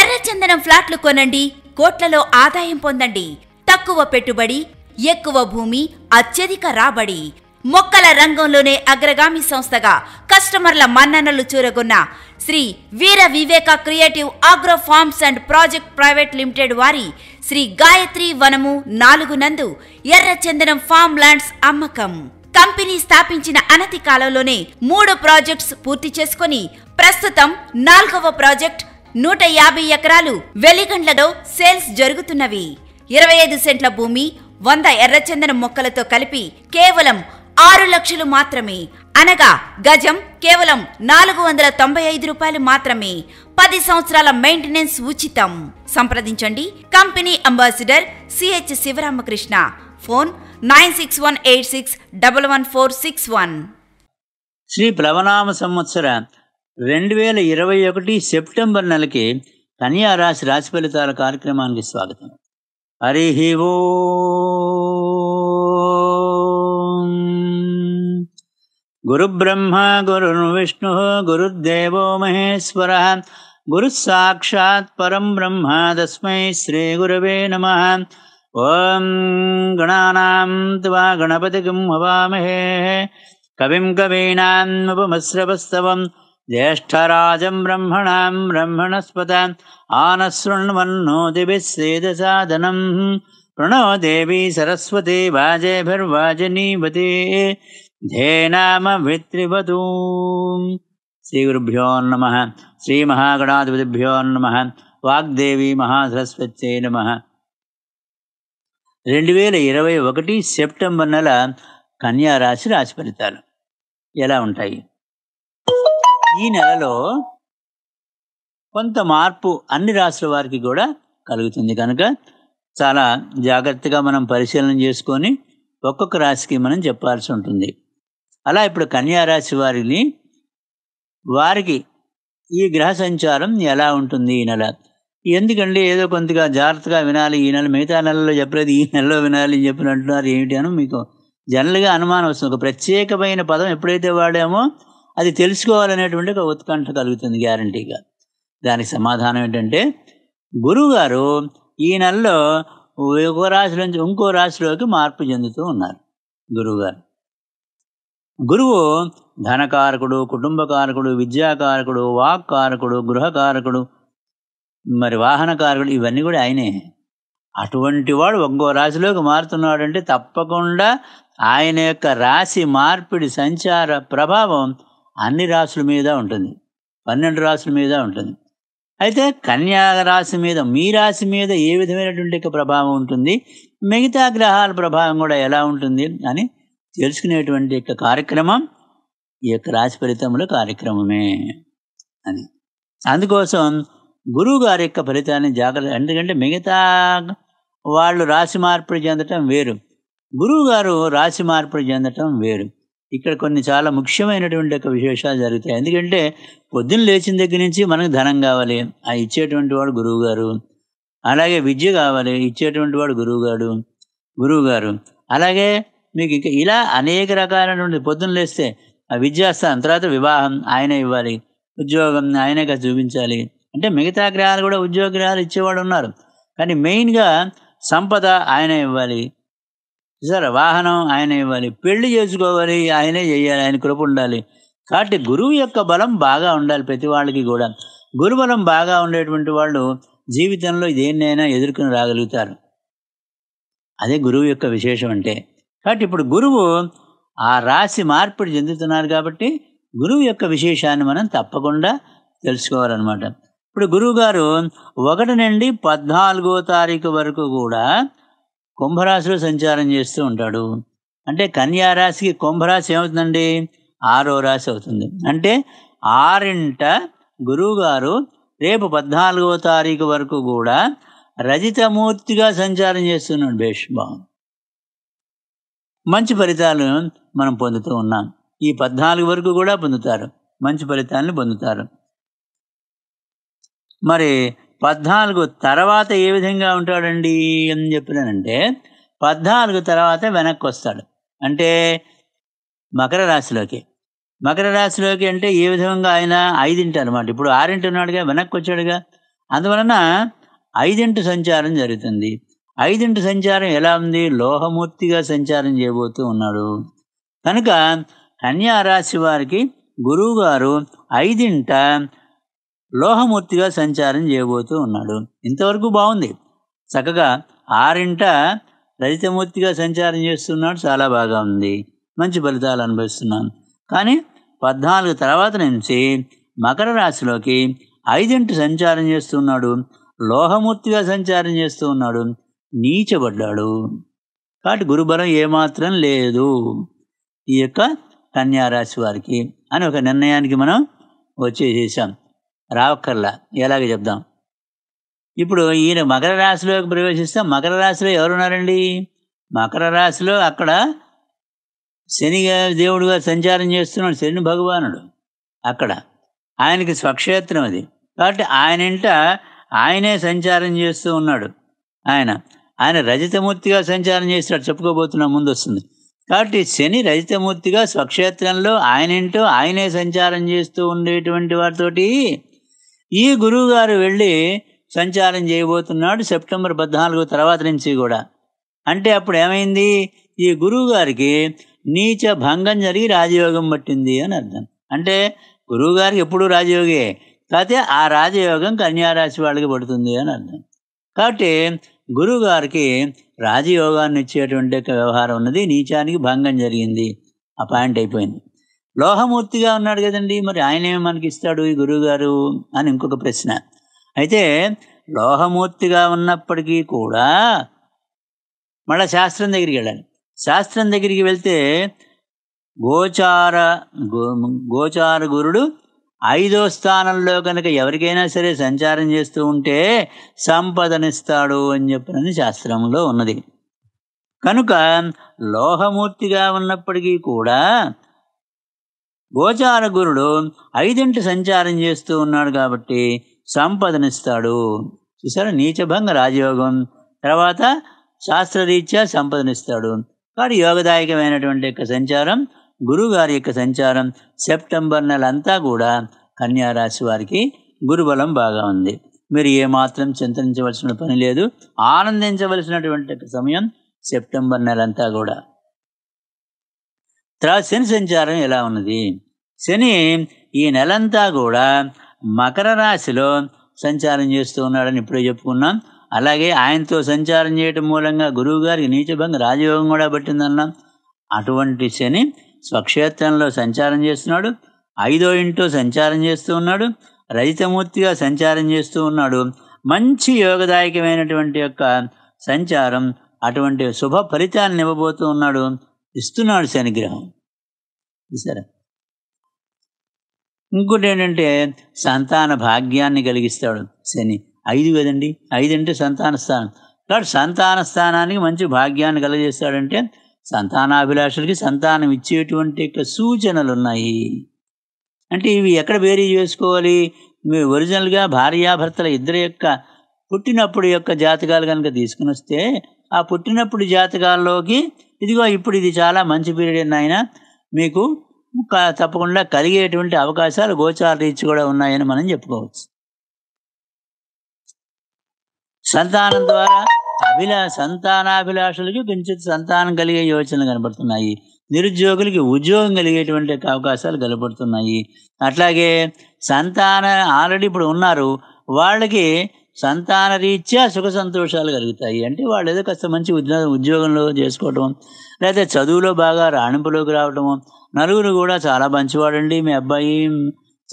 ఎర్రచందనం ఫ్లాట్లు కొనండి కోట్లలో ఆదాయం పొందండి తక్కువ పెట్టుబడి ఎక్కువ భూమి అత్యధిక రాబడి మొక్కల రంగంలోనే అగ్రగామి సంస్థగా కస్టమర్ల మన్ననలు చూరగొన్న Shri Veera Viveka creative agro farms and project private limited వారి శ్రీ గాయత్రి వనము నాలుగు నందు ఎర్రచందనం ఫామ్ ల్యాండ్స్ అమ్మకం కంపెనీ స్థాపించిన అనతి కాలంలోనే మూడు ప్రాజెక్ట్స్ పూర్తి చేసుకుని ప్రస్తుతం నాలుగవ ప్రాజెక్ట్ నూట యాభై ఎకరాలు వెలిగండ్లలో సేల్స్ జరుగుతున్నవి ఇరవై ఐదు సెంట్ల భూమి వంద ఎర్రచందన మొక్కలతో కలిపి కేవలం ఆరు లక్షలు మాత్రమే అనగా గజం కేవలం నాలుగు వందల తొంభై ఐదు రూపాయలు మాత్రమే పది సంవత్సరాల మెయింటెనెన్స్ ఉచితం సంప్రదించండి company ambassador CH Sivaramakrishna phone nine six one eight six double one four six one Sri ప్లవనామ సంవత్సర రెండు వేల ఇరవై ఒకటి సెప్టెంబర్ నెలకి కన్యా రాశి రాశి ఫలితాల కార్యక్రమానికి స్వాగతం హరి ఓ గురుబ్రహ్మ గురుర్విష్ణు గురుర్దేవో మహేశ్వర గురుసాక్షాత్ పరం బ్రహ్మ తస్మై శ్రీ గురవే నమ ఓం గణానాం త్వా గణపతికిం హవామహే కవిం కవీనాముపమశ్రవస్తవం జ్యేష్ఠరాజం బ్రహ్మణాం బ్రహ్మణస్పత ఆనశృణ్వన్నో దివిశ్రేద సాధనం ప్రణో దేవీ సరస్వతీ వాజేభిర్వాజనీవతే ధేనామ విత్రివతూ శ్రీ గురుభ్యో నమ శ్రీ మహాగణాధిపతిభ్యో నమ వాగ్దేవి మహాసరస్వతే నమ రెండు వేల ఇరవై ఒకటి సెప్టెంబర్ నెల కన్యారాశి రాశి ఫలితాలు ఎలా ఉంటాయి ఈ నెలలో కొంత మార్పు అన్ని రాసుల వారికి కూడా కలుగుతుంది కనుక చాలా జాగ్రత్తగా మనం పరిశీలన చేసుకొని ఒక్కొక్క రాశికి మనం చెప్పాల్సి ఉంటుంది అలా ఇప్పుడు కన్యారాశి వారిని వారికి ఈ గ్రహ సంచారం ఎలా ఉంటుంది ఈ నెల ఎందుకండి ఏదో కొంతగా జాగ్రత్తగా వినాలి ఈ నెల మిగతా నెలలో చెప్పలేదు ఈ నెలలో వినాలి అని చెప్పిన అంటున్నారు ఏమిటి అని మీకు జనరల్గా అనుమానం వస్తుంది ఒక ప్రత్యేకమైన పదం ఎప్పుడైతే వాడామో అది తెలుసుకోవాలనేటువంటి ఒక ఉత్కంఠ కలుగుతుంది గ్యారంటీగా దానికి సమాధానం ఏంటంటే గురువుగారు ఈ నెలలో ఒక రాశి నుంచి ఇంకో రాశిలోకి మార్పు చెందుతూ ఉన్నారు గురువుగారు గురువు ధనకారకుడు కుటుంబకారకుడు విద్యాకారకుడు వాక్కారకుడు గృహకారకుడు మరి వాహనకారకుడు ఇవన్నీ కూడా ఆయనే అటువంటి వాడు ఒక్కో రాశిలోకి మారుతున్నాడంటే తప్పకుండా ఆయన యొక్క రాశి మార్పిడి సంచార ప్రభావం అన్ని రాసుల మీద ఉంటుంది పన్నెండు రాసుల మీద ఉంటుంది అయితే కన్యా రాశి మీద మీ రాశి మీద ఏ విధమైనటువంటి ప్రభావం ఉంటుంది మిగతా గ్రహాల ప్రభావం కూడా ఎలా ఉంటుంది అని తెలుసుకునేటువంటి యొక్క కార్యక్రమం ఈ యొక్క రాశి ఫలితముల కార్యక్రమమే అని అందుకోసం గురువు గారి యొక్క ఫలితాన్ని జాగ్రత్త ఎందుకంటే మిగతా వాళ్ళు రాశి మార్పులు చెందటం వేరు గురువు గారు రాశి మార్పులు చెందటం వేరు ఇక్కడ కొన్ని చాలా ముఖ్యమైనటువంటి యొక్క విశేషాలు జరుగుతాయి ఎందుకంటే పొద్దున్న లేచిన దగ్గర నుంచి మనకు ధనం కావాలి ఆ ఇచ్చేటువంటి వాడు గురువుగారు అలాగే విద్య కావాలి ఇచ్చేటువంటి వాడు గురువుగారు గురువుగారు గురువు గారు అలాగే మీకు ఇంకా ఇలా అనేక రకాలైనటువంటి పొద్దున్న లేస్తే ఆ విద్యాస్థానం తర్వాత వివాహం ఆయనే ఇవ్వాలి ఉద్యోగం ఆయనే చూపించాలి అంటే మిగతా గ్రహాలు కూడా ఉద్యోగ గ్రహాలు ఇచ్చేవాడు ఉన్నారు కానీ మెయిన్గా సంపద ఆయనే ఇవ్వాలి సరే వాహనం ఆయన ఇవ్వాలి పెళ్లి చేసుకోవాలి ఆయనే చేయాలి ఆయన కృప ఉండాలి కాబట్టి గురువు యొక్క బలం బాగా ఉండాలి ప్రతి వాళ్ళకి కూడా గురుబలం బాగా ఉండేటువంటి వాళ్ళు జీవితంలో దేన్నైనా ఎదుర్కొని రాగలుగుతారు అదే గురువు యొక్క విశేషం అంటే కాబట్టి ఇప్పుడు గురువు ఆ రాశి మార్పిడి చెందుతున్నారు కాబట్టి గురువు యొక్క విశేషాన్ని మనం తప్పకుండా తెలుసుకోవాలన్నమాట ఇప్పుడు గురువుగారు ఒకటి నుండి పద్నాలుగో తారీఖు వరకు కూడా కుంభరాశిలో సంచారం చేస్తూ ఉంటాడు అంటే కన్యారాశికి కుంభరాశి ఏమవుతుందండి ఆరో రాశి అవుతుంది అంటే ఆరింట గురువుగారు రేపు పద్నాలుగో తారీఖు వరకు కూడా రజితమూర్తిగా సంచారం చేస్తున్నాడు భేష్ బాగుంది మంచి ఫలితాలు మనం పొందుతూ ఉన్నాం ఈ పద్నాలుగు వరకు కూడా పొందుతారు మంచి ఫలితాలను పొందుతారు మరి పద్నాలుగు తర్వాత ఏ విధంగా ఉంటాడండి అని చెప్పినానంటే పద్నాలుగు తర్వాత వెనక్కి వస్తాడు అంటే మకర రాశిలోకి మకర రాశిలోకి అంటే ఏ విధంగా ఆయన ఐదింటి అనమాట ఇప్పుడు ఆరింటి ఉన్నాడుగా వెనక్కి వచ్చాడుగా అందువలన ఐదింటి సంచారం జరుగుతుంది ఐదింటి సంచారం ఎలా ఉంది లోహమూర్తిగా సంచారం చేయబోతూ ఉన్నాడు కనుక రాశి వారికి గురువుగారు ఐదింట లోహమూర్తిగా సంచారం చేయబోతూ ఉన్నాడు ఇంతవరకు బాగుంది చక్కగా ఆరింట రజితమూర్తిగా సంచారం చేస్తున్నాడు చాలా బాగా ఉంది మంచి ఫలితాలు అనుభవిస్తున్నాను కానీ పద్నాలుగు తర్వాత నుంచి మకర రాశిలోకి ఐదింటి సంచారం చేస్తున్నాడు లోహమూర్తిగా సంచారం చేస్తూ ఉన్నాడు నీచబడ్డాడు కాబట్టి గురుబలం ఏమాత్రం లేదు ఈ యొక్క కన్యారాశి వారికి అని ఒక నిర్ణయానికి మనం వచ్చేసేసాం రావక్కర్లా ఎలాగ చెప్దాం ఇప్పుడు ఈయన మకర రాశిలోకి ప్రవేశిస్తే మకర రాశిలో ఎవరున్నారండి మకర రాశిలో అక్కడ శని దేవుడుగా సంచారం చేస్తున్నాడు శని భగవానుడు అక్కడ ఆయనకి స్వక్షేత్రం అది కాబట్టి ఆయన ఇంట ఆయనే సంచారం చేస్తూ ఉన్నాడు ఆయన ఆయన రజతమూర్తిగా సంచారం చేస్తాడు చెప్పుకోబోతున్నా ముందు వస్తుంది కాబట్టి శని రజతమూర్తిగా స్వక్షేత్రంలో ఆయన ఇంటూ ఆయనే సంచారం చేస్తూ ఉండేటువంటి వారితోటి ఈ గురువుగారు వెళ్ళి సంచారం చేయబోతున్నాడు సెప్టెంబర్ పద్నాలుగు తర్వాత నుంచి కూడా అంటే అప్పుడు ఏమైంది ఈ గురువుగారికి నీచ భంగం జరిగి రాజయోగం పట్టింది అని అర్థం అంటే గురువుగారికి ఎప్పుడూ రాజయోగే కాకపోతే ఆ రాజయోగం కన్యారాశి వాళ్ళకి పడుతుంది అని అర్థం కాబట్టి గురువుగారికి రాజయోగాన్ని ఇచ్చేటువంటి వ్యవహారం ఉన్నది నీచానికి భంగం జరిగింది ఆ పాయింట్ అయిపోయింది లోహమూర్తిగా ఉన్నాడు కదండి మరి ఆయనేమి మనకి ఇస్తాడు ఈ గురువుగారు అని ఇంకొక ప్రశ్న అయితే లోహమూర్తిగా ఉన్నప్పటికీ కూడా మళ్ళీ శాస్త్రం దగ్గరికి వెళ్ళాలి శాస్త్రం దగ్గరికి వెళ్తే గోచార గోచార గురుడు ఐదో స్థానంలో కనుక ఎవరికైనా సరే సంచారం చేస్తూ ఉంటే సంపదనిస్తాడు అని చెప్పినది శాస్త్రంలో ఉన్నది కనుక లోహమూర్తిగా ఉన్నప్పటికీ కూడా గోచార గురుడు ఐదింటి సంచారం చేస్తూ ఉన్నాడు కాబట్టి సంపదనిస్తాడు చూసారా నీచభంగ రాజయోగం తర్వాత శాస్త్రరీత్యా సంపదనిస్తాడు కాబట్టి యోగదాయకమైనటువంటి యొక్క సంచారం గురువుగారి యొక్క సంచారం సెప్టెంబర్ నెల అంతా కూడా కన్యారాశి వారికి గురుబలం బాగా ఉంది మీరు ఏమాత్రం చింతించవలసిన పని లేదు ఆనందించవలసినటువంటి సమయం సెప్టెంబర్ నెల అంతా కూడా తర్వాత శని సంచారం ఎలా ఉన్నది శని ఈ నెలంతా కూడా మకర రాశిలో సంచారం చేస్తూ ఉన్నాడని ఇప్పుడే చెప్పుకున్నాం అలాగే ఆయనతో సంచారం చేయటం మూలంగా గురువు గారికి నీచభంగ రాజయోగం కూడా పట్టిందన్నాం అటువంటి శని స్వక్షేత్రంలో సంచారం చేస్తున్నాడు ఐదో ఇంటో సంచారం చేస్తూ ఉన్నాడు రజితమూర్తిగా సంచారం చేస్తూ ఉన్నాడు మంచి యోగదాయకమైనటువంటి యొక్క సంచారం అటువంటి శుభ ఫలితాన్ని ఇవ్వబోతూ ఉన్నాడు ఇస్తున్నాడు శనిగ్రహం చూసారా ఇంకోటి ఏంటంటే సంతాన భాగ్యాన్ని కలిగిస్తాడు శని ఐదు కదండి ఐదు అంటే సంతాన స్థానం కాబట్టి సంతాన స్థానానికి మంచి భాగ్యాన్ని కలిగిస్తాడంటే సంతానాభిలాషులకి సంతానం ఇచ్చేటువంటి యొక్క సూచనలు ఉన్నాయి అంటే ఇవి ఎక్కడ బేరీ చేసుకోవాలి మీ ఒరిజినల్గా భార్యాభర్తల ఇద్దరి యొక్క పుట్టినప్పుడు యొక్క జాతకాలు కనుక తీసుకుని వస్తే ఆ పుట్టినప్పుడు జాతకాల్లోకి ఇదిగో ఇప్పుడు ఇది చాలా మంచి పీరియడ్ ఆయన మీకు తప్పకుండా కలిగేటువంటి అవకాశాలు గోచార రీచ్ కూడా ఉన్నాయని మనం చెప్పుకోవచ్చు సంతానం ద్వారా అభిలా సంతానాభిలాషులకి కొంచెం సంతానం కలిగే యోచనలు కనబడుతున్నాయి నిరుద్యోగులకి ఉద్యోగం కలిగేటువంటి అవకాశాలు కనబడుతున్నాయి అట్లాగే సంతాన ఆల్రెడీ ఇప్పుడు ఉన్నారు వాళ్ళకి సంతాన రీత్యా సుఖ సంతోషాలు కలుగుతాయి అంటే వాళ్ళు ఏదో కాస్త మంచి ఉద్యోగంలో చేసుకోవటం లేదా చదువులో బాగా రాణింపులోకి రావటము నలుగురు కూడా చాలా మంచివాడండి మీ అబ్బాయి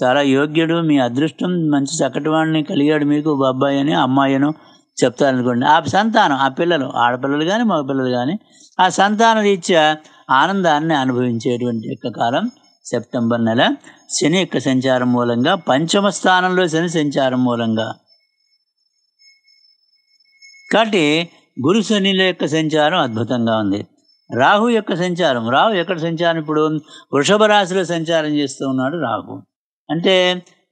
చాలా యోగ్యుడు మీ అదృష్టం మంచి చక్కటి వాడిని కలిగాడు మీకు అబ్బాయి అని అమ్మాయిను చెప్తారనుకోండి ఆ సంతానం ఆ పిల్లలు ఆడపిల్లలు కానీ మగ పిల్లలు కానీ ఆ సంతాన రీత్యా ఆనందాన్ని అనుభవించేటువంటి యొక్క కాలం సెప్టెంబర్ నెల శని యొక్క సంచారం మూలంగా పంచమ స్థానంలో శని సంచారం మూలంగా కాబట్టి గురు శనిల యొక్క సంచారం అద్భుతంగా ఉంది రాహు యొక్క సంచారం రాహు ఎక్కడ సంచారం ఇప్పుడు వృషభ రాశిలో సంచారం చేస్తూ ఉన్నాడు రాహు అంటే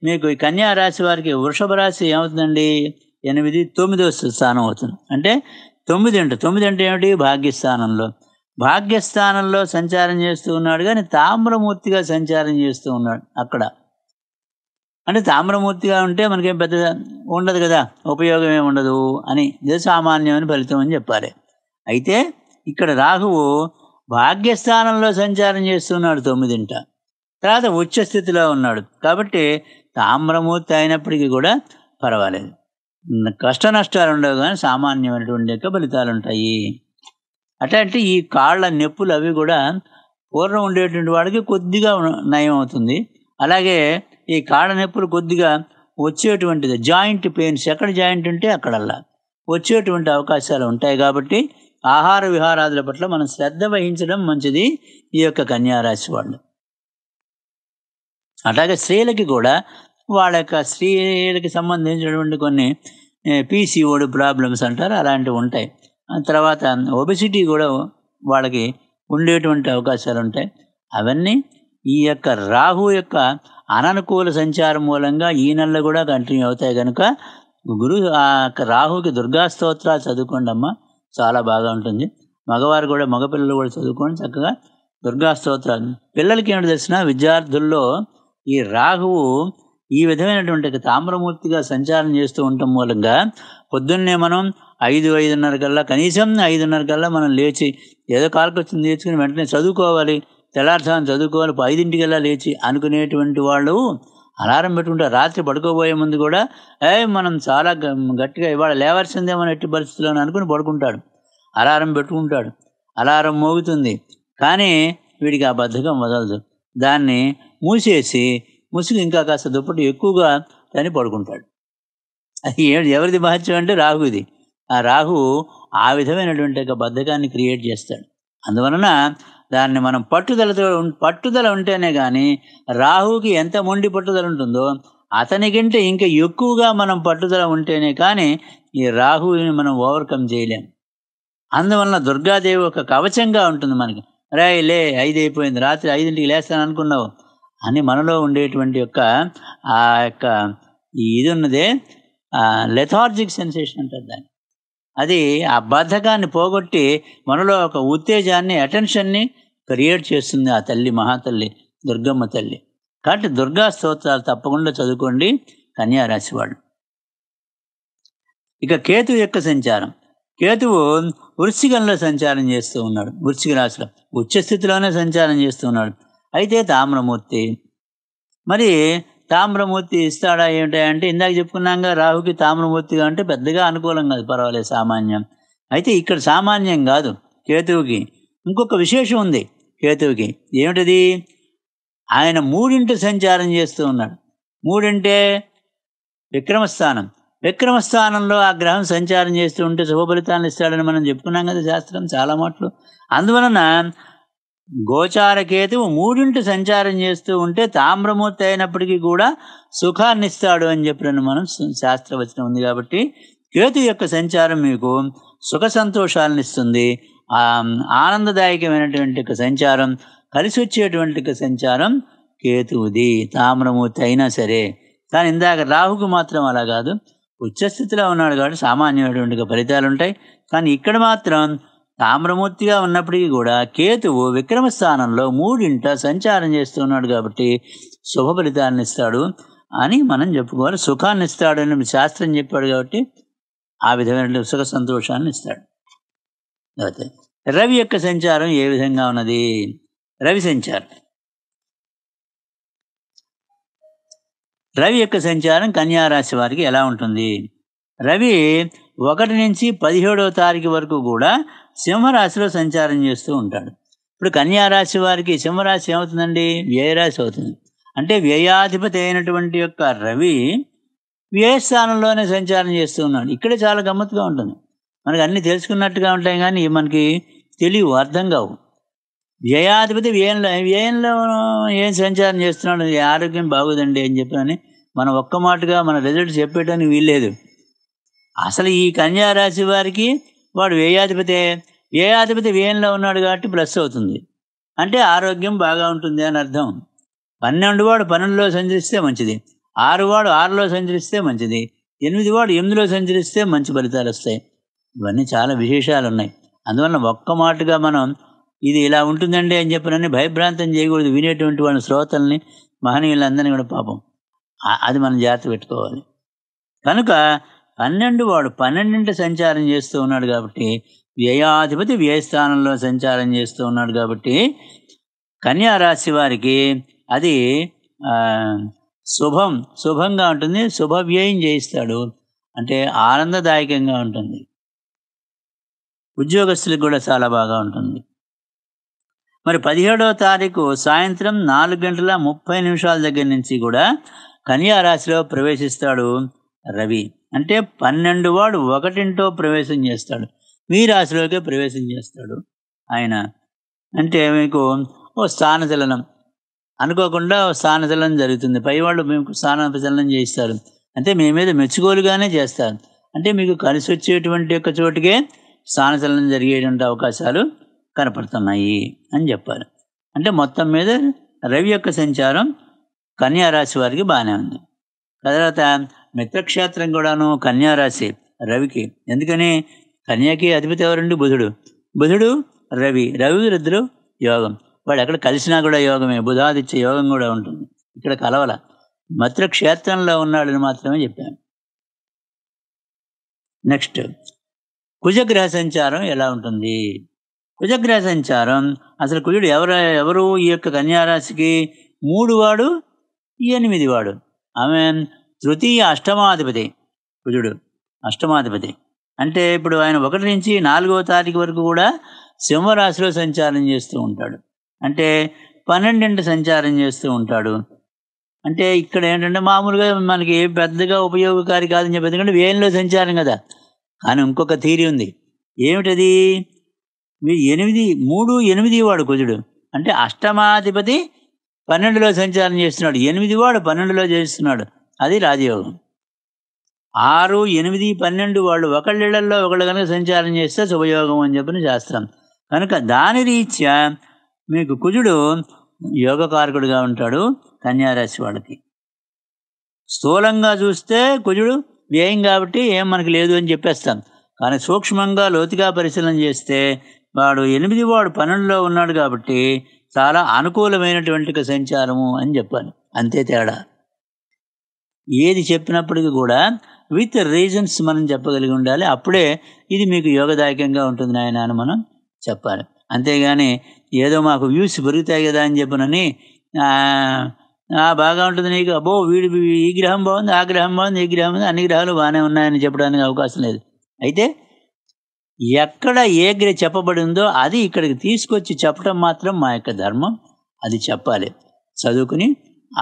మీకు ఈ కన్యా రాశి వారికి వృషభ రాశి ఏమవుతుందండి ఎనిమిది తొమ్మిదో స్థానం అవుతుంది అంటే తొమ్మిది అంటే తొమ్మిది అంటే ఏమిటి భాగ్యస్థానంలో భాగ్యస్థానంలో సంచారం చేస్తూ ఉన్నాడు కానీ తామ్రమూర్తిగా సంచారం చేస్తూ ఉన్నాడు అక్కడ అంటే తామ్రమూర్తిగా ఉంటే మనకేం పెద్ద ఉండదు కదా ఉపయోగం ఏమి ఉండదు అని ఇది సామాన్యమైన ఫలితం అని చెప్పాలి అయితే ఇక్కడ రాహువు భాగ్యస్థానంలో సంచారం చేస్తున్నాడు తొమ్మిదింట తర్వాత ఉచ్చ స్థితిలో ఉన్నాడు కాబట్టి తామ్రమూర్తి అయినప్పటికీ కూడా పర్వాలేదు కష్ట నష్టాలు ఉండవు కానీ సామాన్యమైనటువంటి యొక్క ఫలితాలు ఉంటాయి అంటే ఈ కాళ్ళ నొప్పులు అవి కూడా పూర్వం ఉండేటువంటి వాడికి కొద్దిగా నయం అవుతుంది అలాగే ఈ కాళ్ళనొప్పులు కొద్దిగా వచ్చేటువంటిది జాయింట్ పెయిన్స్ ఎక్కడ జాయింట్ ఉంటే అక్కడల్లా వచ్చేటువంటి అవకాశాలు ఉంటాయి కాబట్టి ఆహార విహారాదుల పట్ల మనం శ్రద్ధ వహించడం మంచిది ఈ యొక్క కన్యారాశి వాళ్ళు అలాగే స్త్రీలకి కూడా వాళ్ళ యొక్క స్త్రీలకి సంబంధించినటువంటి కొన్ని పీసీఓడి ప్రాబ్లమ్స్ అంటారు అలాంటివి ఉంటాయి ఆ తర్వాత ఒబెసిటీ కూడా వాళ్ళకి ఉండేటువంటి అవకాశాలు ఉంటాయి అవన్నీ ఈ యొక్క రాహు యొక్క అననుకూల సంచారం మూలంగా ఈ నెలలో కూడా కంటిన్యూ అవుతాయి కనుక గురు రాహుకి దుర్గా స్తోత్రాలు చదువుకోండి అమ్మ చాలా బాగా ఉంటుంది మగవారు కూడా మగపిల్లలు కూడా చదువుకోండి చక్కగా దుర్గా స్తోత్రాలు పిల్లలకి ఏమిటి తెలిసిన విద్యార్థుల్లో ఈ రాహువు ఈ విధమైనటువంటి తామ్రమూర్తిగా సంచారం చేస్తూ ఉండటం మూలంగా పొద్దున్నే మనం ఐదు ఐదున్నర కల్లా కనీసం ఐదున్నర కల్లా మనం లేచి ఏదో కాలకు వచ్చింది వెంటనే చదువుకోవాలి తెల్లార్థం చదువుకోవాలి ఐదింటికల్లా లేచి అనుకునేటువంటి వాళ్ళు అలారం పెట్టుకుంటే రాత్రి పడుకోబోయే ముందు కూడా ఏ మనం చాలా గట్టిగా ఇవాళ లేవాల్సిందేమో ఎట్టి పరిస్థితుల్లో అనుకుని పడుకుంటాడు అలారం పెట్టుకుంటాడు అలారం మోగుతుంది కానీ వీడికి ఆ బద్ధకం వదలదు దాన్ని మూసేసి ముసుగు ఇంకా కాస్త దుప్పటి ఎక్కువగా తని పడుకుంటాడు అది ఎవరిది మహత్యం అంటే రాహుది ఆ రాహు ఆ విధమైనటువంటి బద్ధకాన్ని క్రియేట్ చేస్తాడు అందువలన దాన్ని మనం పట్టుదలతో పట్టుదల ఉంటేనే కానీ రాహుకి ఎంత మొండి పట్టుదల ఉంటుందో అతనికంటే ఇంకా ఎక్కువగా మనం పట్టుదల ఉంటేనే కానీ ఈ రాహుని మనం ఓవర్కమ్ చేయలేం అందువలన దుర్గాదేవి ఒక కవచంగా ఉంటుంది మనకి రే లే ఐదు అయిపోయింది రాత్రి ఐదింటికి లేస్తాను అనుకున్నావు అని మనలో ఉండేటువంటి యొక్క ఆ యొక్క ఇది ఉన్నదే లెథార్జిక్ సెన్సేషన్ అంటారు దాన్ని అది ఆ బద్ధకాన్ని పోగొట్టి మనలో ఒక ఉత్తేజాన్ని అటెన్షన్ని క్రియేట్ చేస్తుంది ఆ తల్లి మహాతల్లి దుర్గమ్మ తల్లి కాబట్టి దుర్గా స్తోత్రాలు తప్పకుండా చదువుకోండి కన్యారాశి వాళ్ళు ఇక కేతు యొక్క సంచారం కేతువు వృశ్చికంలో సంచారం చేస్తూ ఉన్నాడు వృశ్చిక రాశిలో ఉచ్చస్థితిలోనే సంచారం చేస్తూ ఉన్నాడు అయితే తామ్రమూర్తి మరి తామ్రమూర్తి ఇస్తాడా ఏమిటంటే ఇందాక చెప్పుకున్నాగా రాహుకి తామ్రమూర్తిగా అంటే పెద్దగా అనుకూలం కాదు పర్వాలేదు సామాన్యం అయితే ఇక్కడ సామాన్యం కాదు కేతువుకి ఇంకొక విశేషం ఉంది కేతువుకి ఏమిటది ఆయన మూడింటి సంచారం చేస్తూ ఉన్నాడు మూడింటే విక్రమస్థానం విక్రమస్థానంలో ఆ గ్రహం సంచారం చేస్తూ ఉంటే శుభ ఫలితాలను ఇస్తాడని మనం చెప్పుకున్నాం కదా శాస్త్రం చాలా మాటలు అందువలన గోచారకేతువు మూడింటి సంచారం చేస్తూ ఉంటే తామ్రమూర్తి అయినప్పటికీ కూడా సుఖాన్నిస్తాడు అని చెప్పిన మనం శాస్త్రవచనం ఉంది కాబట్టి కేతు యొక్క సంచారం మీకు సుఖ సంతోషాలను ఇస్తుంది ఆనందదాయకమైనటువంటి యొక్క సంచారం కలిసి వచ్చేటువంటి యొక్క సంచారం కేతువుది తామ్రమూర్తి అయినా సరే కానీ ఇందాక రాహుకు మాత్రం అలా కాదు ఉచ్చస్థితిలో ఉన్నాడు కాబట్టి సామాన్యమైనటువంటి ఫలితాలు ఉంటాయి కానీ ఇక్కడ మాత్రం తామ్రమూర్తిగా ఉన్నప్పటికీ కూడా కేతువు విక్రమ స్థానంలో మూడింట సంచారం చేస్తున్నాడు కాబట్టి శుభ ఫలితాన్ని ఇస్తాడు అని మనం చెప్పుకోవాలి సుఖాన్ని ఇస్తాడని శాస్త్రం చెప్పాడు కాబట్టి ఆ విధమైన సుఖ సంతోషాన్ని ఇస్తాడు అయితే రవి యొక్క సంచారం ఏ విధంగా ఉన్నది రవి సంచారం రవి యొక్క సంచారం కన్యారాశి వారికి ఎలా ఉంటుంది రవి ఒకటి నుంచి పదిహేడవ తారీఖు వరకు కూడా సింహరాశిలో సంచారం చేస్తూ ఉంటాడు ఇప్పుడు కన్యారాశి వారికి సింహరాశి ఏమవుతుందండి వ్యయరాశి అవుతుంది అంటే వ్యయాధిపతి అయినటువంటి యొక్క రవి వ్యయస్థానంలోనే సంచారం చేస్తూ ఉన్నాడు ఇక్కడే చాలా గమ్మత్తుగా ఉంటుంది మనకు అన్నీ తెలుసుకున్నట్టుగా ఉంటాయి కానీ మనకి తెలివి అర్థం కావు వ్యయాధిపతి వ్యయంలో వ్యయంలో ఏం సంచారం చేస్తున్నాడు ఆరోగ్యం బాగుదండి అని చెప్పి మనం ఒక్క మాటగా మన రిజల్ట్ చెప్పేయడానికి వీల్లేదు అసలు ఈ కన్యారాశి వారికి వాడు వ్యయాధిపతి వ్యయాధిపతి వ్యయంలో ఉన్నాడు కాబట్టి ప్లస్ అవుతుంది అంటే ఆరోగ్యం బాగా ఉంటుంది అని అర్థం పన్నెండు వాడు పన్నెండులో సంచరిస్తే మంచిది ఆరు వాడు ఆరులో సంచరిస్తే మంచిది ఎనిమిది వాడు ఎనిమిదిలో సంచరిస్తే మంచి ఫలితాలు వస్తాయి ఇవన్నీ చాలా విశేషాలు ఉన్నాయి అందువల్ల ఒక్క మాటగా మనం ఇది ఇలా ఉంటుందండి అని చెప్పినని భయభ్రాంతం చేయకూడదు వినేటువంటి వాళ్ళ శ్రోతల్ని మహనీయులందరినీ కూడా పాపం అది మనం జాగ్రత్త పెట్టుకోవాలి కనుక పన్నెండు వాడు పన్నెండింటి సంచారం చేస్తూ ఉన్నాడు కాబట్టి వ్యయాధిపతి వ్యయస్థానంలో సంచారం చేస్తూ ఉన్నాడు కాబట్టి రాశి వారికి అది శుభం శుభంగా ఉంటుంది శుభ వ్యయం చేయిస్తాడు అంటే ఆనందదాయకంగా ఉంటుంది ఉద్యోగస్తులకు కూడా చాలా బాగా ఉంటుంది మరి పదిహేడవ తారీఖు సాయంత్రం నాలుగు గంటల ముప్పై నిమిషాల దగ్గర నుంచి కూడా కన్యా రాశిలో ప్రవేశిస్తాడు రవి అంటే పన్నెండు వాడు ఒకటింటో ప్రవేశం చేస్తాడు మీ రాశిలోకే ప్రవేశం చేస్తాడు ఆయన అంటే మీకు ఓ స్థానచలనం అనుకోకుండా స్థానచలనం జరుగుతుంది పైవాళ్ళు మీకు స్థానచలనం చేయిస్తారు అంటే మీ మీద మెచ్చుకోలుగానే చేస్తారు అంటే మీకు కలిసి వచ్చేటువంటి యొక్క చోటుకే స్థానచలనం జరిగేటువంటి అవకాశాలు కనపడుతున్నాయి అని చెప్పారు అంటే మొత్తం మీద రవి యొక్క సంచారం కన్యా రాశి వారికి బాగానే ఉంది తర్వాత మిత్రక్షేత్రం కూడాను కన్యారాశి రవికి ఎందుకని కన్యాకి అధిపతి ఎవరండి బుధుడు బుధుడు రవి రవి రుద్రుడు యోగం వాడు ఎక్కడ కలిసినా కూడా యోగమే బుధాదిత్య యోగం కూడా ఉంటుంది ఇక్కడ కలవల మత్రక్షేత్రంలో ఉన్నాడని మాత్రమే చెప్పాను నెక్స్ట్ కుజగ్రహ సంచారం ఎలా ఉంటుంది కుజగ్రహ సంచారం అసలు కుజుడు ఎవరు ఎవరు ఈ యొక్క కన్యారాశికి మూడు వాడు ఎనిమిది వాడు ఆమె తృతీయ అష్టమాధిపతి కుజుడు అష్టమాధిపతి అంటే ఇప్పుడు ఆయన ఒకటి నుంచి నాలుగవ తారీఖు వరకు కూడా సింహరాశిలో సంచారం చేస్తూ ఉంటాడు అంటే పన్నెండింటి సంచారం చేస్తూ ఉంటాడు అంటే ఇక్కడ ఏంటంటే మామూలుగా మనకి ఏ పెద్దగా ఉపయోగకారి కాదని చెప్పి ఎందుకంటే వేయంలో సంచారం కదా కానీ ఇంకొక థీరీ ఉంది ఏమిటది ఎనిమిది మూడు ఎనిమిది వాడు కుజుడు అంటే అష్టమాధిపతి పన్నెండులో సంచారం చేస్తున్నాడు ఎనిమిది వాడు పన్నెండులో చేస్తున్నాడు అది రాజయోగం ఆరు ఎనిమిది పన్నెండు వాళ్ళు ఒకళ్ళిళ్లలో ఒకళ్ళు కనుక సంచారం చేస్తే శుభయోగం అని చెప్పిన శాస్త్రం కనుక దాని రీత్యా మీకు కుజుడు యోగకారకుడుగా ఉంటాడు కన్యారాశి వాళ్ళకి స్థూలంగా చూస్తే కుజుడు వ్యయం కాబట్టి ఏం మనకు లేదు అని చెప్పేస్తాం కానీ సూక్ష్మంగా లోతుగా పరిశీలన చేస్తే వాడు ఎనిమిది వాడు పన్నెండులో ఉన్నాడు కాబట్టి చాలా అనుకూలమైనటువంటి సంచారము అని చెప్పాను అంతే తేడా ఏది చెప్పినప్పటికీ కూడా విత్ రీజన్స్ మనం చెప్పగలిగి ఉండాలి అప్పుడే ఇది మీకు యోగదాయకంగా ఉంటుంది నాయన అని మనం చెప్పాలి అంతేగాని ఏదో మాకు వ్యూస్ పెరుగుతాయి కదా అని చెప్పనని బాగా ఉంటుంది నీకు అబ్బో వీడి ఈ గ్రహం బాగుంది ఆ గ్రహం బాగుంది ఈ గ్రహం బాగుంది అన్ని గ్రహాలు బాగానే ఉన్నాయని చెప్పడానికి అవకాశం లేదు అయితే ఎక్కడ ఏ గ్రహ చెప్పబడిందో అది ఇక్కడికి తీసుకొచ్చి చెప్పడం మాత్రం మా యొక్క ధర్మం అది చెప్పాలి చదువుకుని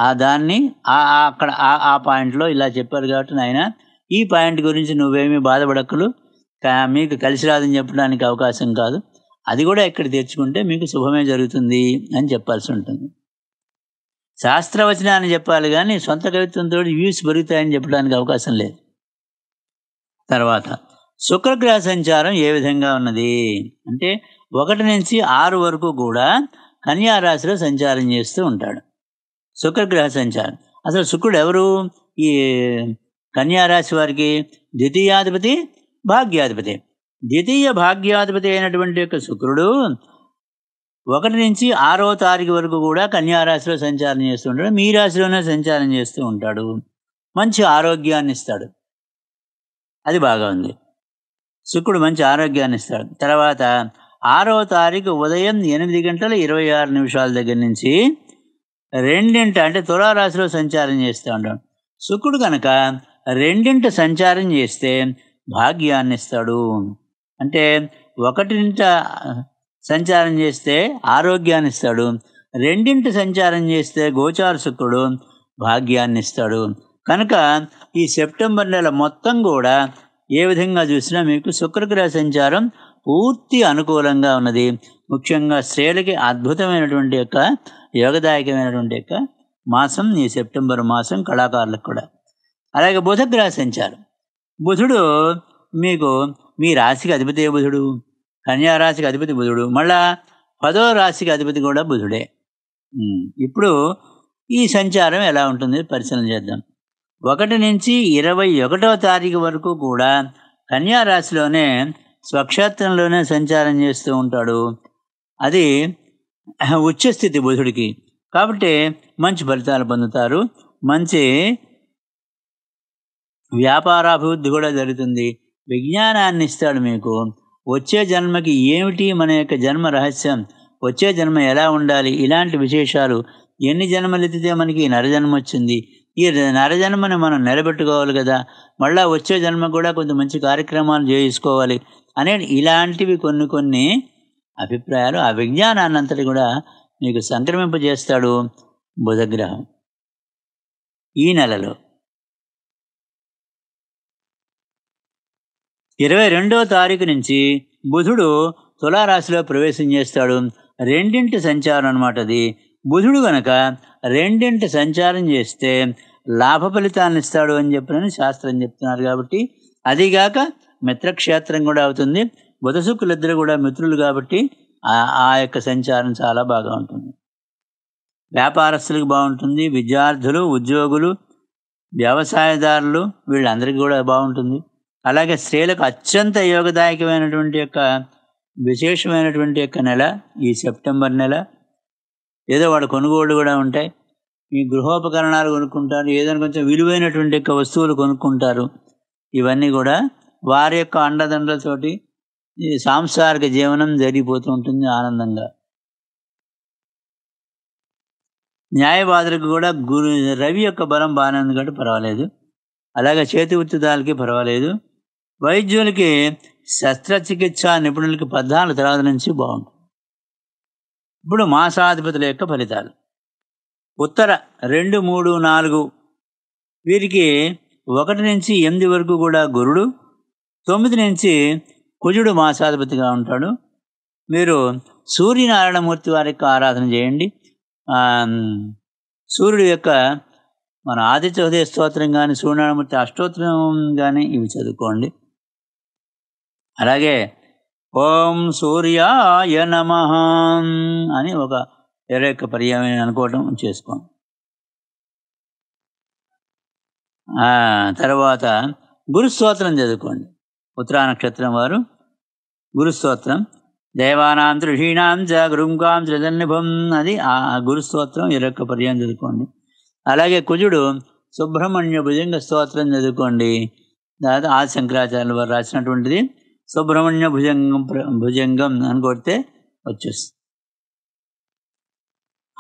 ఆ దాన్ని అక్కడ ఆ పాయింట్లో ఇలా చెప్పారు కాబట్టి నాయన ఈ పాయింట్ గురించి నువ్వేమీ బాధపడక్కలు మీకు కలిసి రాదని చెప్పడానికి అవకాశం కాదు అది కూడా ఇక్కడ తెచ్చుకుంటే మీకు శుభమే జరుగుతుంది అని చెప్పాల్సి ఉంటుంది శాస్త్రవచనాన్ని చెప్పాలి కానీ సొంత కవిత్వంతో వ్యూస్ పెరుగుతాయని చెప్పడానికి అవకాశం లేదు తర్వాత శుక్రగ్రహ సంచారం ఏ విధంగా ఉన్నది అంటే ఒకటి నుంచి ఆరు వరకు కూడా కన్యారాశిలో సంచారం చేస్తూ ఉంటాడు శుక్రగ్రహ సంచారం అసలు శుక్రుడు ఎవరు ఈ కన్యారాశి వారికి ద్వితీయాధిపతి భాగ్యాధిపతి ద్వితీయ భాగ్యాధిపతి అయినటువంటి యొక్క శుక్రుడు ఒకటి నుంచి ఆరో తారీఖు వరకు కూడా కన్యారాశిలో సంచారం చేస్తూ ఉంటాడు మీ రాశిలోనే సంచారం చేస్తూ ఉంటాడు మంచి ఆరోగ్యాన్ని ఇస్తాడు అది బాగా ఉంది శుక్రుడు మంచి ఆరోగ్యాన్ని ఇస్తాడు తర్వాత ఆరవ తారీఖు ఉదయం ఎనిమిది గంటల ఇరవై ఆరు నిమిషాల దగ్గర నుంచి రెండింట అంటే తులారాశిలో సంచారం చేస్తూ ఉంటాడు శుక్రుడు కనుక రెండింట సంచారం చేస్తే భాగ్యాన్ని ఇస్తాడు అంటే ఒకటింట సంచారం చేస్తే ఆరోగ్యాన్ని ఇస్తాడు రెండింటి సంచారం చేస్తే గోచార శుక్రుడు భాగ్యాన్ని ఇస్తాడు కనుక ఈ సెప్టెంబర్ నెల మొత్తం కూడా ఏ విధంగా చూసినా మీకు శుక్రగ్రహ సంచారం పూర్తి అనుకూలంగా ఉన్నది ముఖ్యంగా స్త్రీలకి అద్భుతమైనటువంటి యొక్క యోగదాయకమైనటువంటి యొక్క మాసం ఈ సెప్టెంబర్ మాసం కళాకారులకు కూడా అలాగే బుధగ్రహ సంచారం బుధుడు మీకు మీ రాశికి అధిపతి బుధుడు కన్యా రాశికి అధిపతి బుధుడు మళ్ళా పదో రాశికి అధిపతి కూడా బుధుడే ఇప్పుడు ఈ సంచారం ఎలా ఉంటుంది పరిశీలన చేద్దాం ఒకటి నుంచి ఇరవై ఒకటవ తారీఖు వరకు కూడా కన్యారాశిలోనే స్వక్షేత్రంలోనే సంచారం చేస్తూ ఉంటాడు అది ఉచ్చస్థితి బుధుడికి కాబట్టి మంచి ఫలితాలు పొందుతారు మంచి వ్యాపారాభివృద్ధి కూడా జరుగుతుంది విజ్ఞానాన్ని ఇస్తాడు మీకు వచ్చే జన్మకి ఏమిటి మన యొక్క జన్మ రహస్యం వచ్చే జన్మ ఎలా ఉండాలి ఇలాంటి విశేషాలు ఎన్ని జన్మలు ఎత్తితే మనకి నరజన్మ వచ్చింది ఈ నరజన్మని మనం నిలబెట్టుకోవాలి కదా మళ్ళా వచ్చే జన్మ కూడా కొంత మంచి కార్యక్రమాలు చేసుకోవాలి అనే ఇలాంటివి కొన్ని కొన్ని అభిప్రాయాలు ఆ అంతటి కూడా నీకు సంక్రమింపజేస్తాడు బుధగ్రహం ఈ నెలలో ఇరవై రెండవ తారీఖు నుంచి బుధుడు తులారాశిలో ప్రవేశం చేస్తాడు రెండింటి సంచారం అనమాట అది బుధుడు గనక రెండింటి సంచారం చేస్తే లాభ ఫలితాలను ఇస్తాడు అని చెప్పినని శాస్త్రం చెప్తున్నారు కాబట్టి అదిగాక మిత్రక్షేత్రం కూడా అవుతుంది బుధ ఇద్దరు కూడా మిత్రులు కాబట్టి ఆ యొక్క సంచారం చాలా బాగా ఉంటుంది వ్యాపారస్తులకు బాగుంటుంది విద్యార్థులు ఉద్యోగులు వ్యవసాయదారులు వీళ్ళందరికీ కూడా బాగుంటుంది అలాగే స్త్రీలకు అత్యంత యోగదాయకమైనటువంటి యొక్క విశేషమైనటువంటి యొక్క నెల ఈ సెప్టెంబర్ నెల ఏదో వాడు కొనుగోళ్ళు కూడా ఉంటాయి ఈ గృహోపకరణాలు కొనుక్కుంటారు ఏదైనా కొంచెం విలువైనటువంటి యొక్క వస్తువులు కొనుక్కుంటారు ఇవన్నీ కూడా వారి యొక్క అండదండలతోటి సాంసారిక జీవనం జరిగిపోతూ ఉంటుంది ఆనందంగా న్యాయవాదులకు కూడా గురు రవి యొక్క బలం బాగానే ఉంది కాబట్టి పర్వాలేదు అలాగే చేతి ఉత్తుదాలకి పర్వాలేదు వైద్యులకి శస్త్రచికిత్స నిపుణులకి పద్నాలుగు తర్వాత నుంచి బాగుంటుంది ఇప్పుడు మాసాధిపతుల యొక్క ఫలితాలు ఉత్తర రెండు మూడు నాలుగు వీరికి ఒకటి నుంచి ఎనిమిది వరకు కూడా గురుడు తొమ్మిది నుంచి కుజుడు మాసాధిపతిగా ఉంటాడు మీరు సూర్యనారాయణమూర్తి వారి యొక్క ఆరాధన చేయండి సూర్యుడు యొక్క మన ఆదిత్య ఉదయ స్తోత్రం కానీ సూర్యనారాయణమూర్తి అష్టోత్తరం కానీ ఇవి చదువుకోండి అలాగే ఓం సూర్యాయ నమ అని ఒక ఎరేక పర్యాయం అనుకోవటం చేసుకోం తర్వాత గురుస్తోత్రం చదువుకోండి ఉత్తరా నక్షత్రం వారు గురుస్తోత్రం దేవానాం తృషీణాం చ గురుంకాం త్రిజన్నిభం అది ఆ గురుస్తోత్రం ఎరొక్క పర్యాయం చదువుకోండి అలాగే కుజుడు సుబ్రహ్మణ్య భుజంగ స్తోత్రం చదువుకోండి దాదాపు ఆ శంకరాచార్యులు వారు రాసినటువంటిది సుబ్రహ్మణ్య భుజంగం భుజంగం అని కొడితే వచ్చేస్తుంది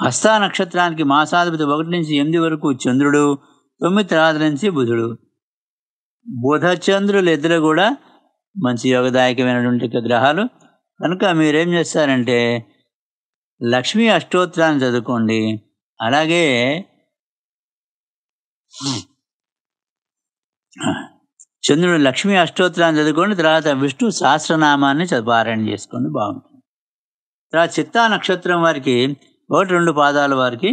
హస్తా నక్షత్రానికి మాసాధిపతి ఒకటి నుంచి ఎనిమిది వరకు చంద్రుడు తొమ్మిది తర్వాత నుంచి బుధుడు చంద్రులు ఇద్దరు కూడా మంచి యోగదాయకమైనటువంటి గ్రహాలు కనుక మీరేం చేస్తారంటే లక్ష్మీ అష్టోత్తరాన్ని చదువుకోండి అలాగే చంద్రుడు లక్ష్మీ అష్టోత్తరాన్ని చదువుకోండి తర్వాత విష్ణు సహస్రనామాన్ని పారాయణ చేసుకోండి బాగుంటుంది తర్వాత చిత్తా నక్షత్రం వారికి ఒకటి రెండు పాదాల వారికి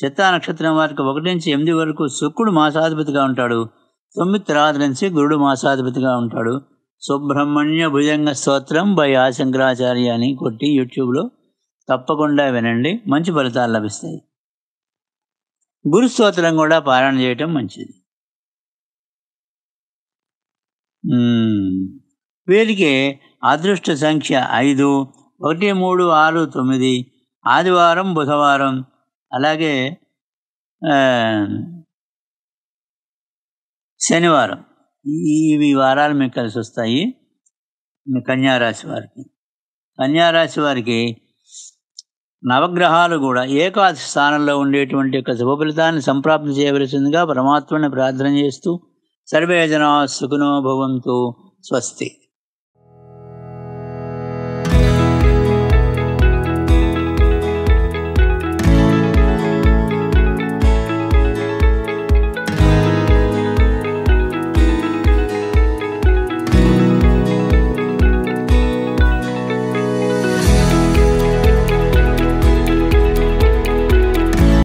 చిత్తా నక్షత్రం వారికి ఒకటి నుంచి ఎనిమిది వరకు శుక్రుడు మాసాధిపతిగా ఉంటాడు తొమ్మిది తర్వాత నుంచి గురుడు మాసాధిపతిగా ఉంటాడు సుబ్రహ్మణ్య భుజంగ స్తోత్రం బై ఆ శంకరాచార్య అని కొట్టి యూట్యూబ్లో తప్పకుండా వినండి మంచి ఫలితాలు లభిస్తాయి గురు స్తోత్రం కూడా పారాయణ చేయటం మంచిది వీరికి అదృష్ట సంఖ్య ఐదు ఒకటి మూడు ఆరు తొమ్మిది ఆదివారం బుధవారం అలాగే శనివారం ఇవి వారాలు మీకు కలిసి వస్తాయి కన్యారాశి వారికి కన్యారాశి వారికి నవగ్రహాలు కూడా ఏకాదశి స్థానంలో ఉండేటువంటి యొక్క శుభ ఫలితాన్ని సంప్రాప్తి చేయవలసిందిగా పరమాత్మని ప్రార్థన చేస్తూ सर्वे जना सुखनो भवन्तु स्वस्ति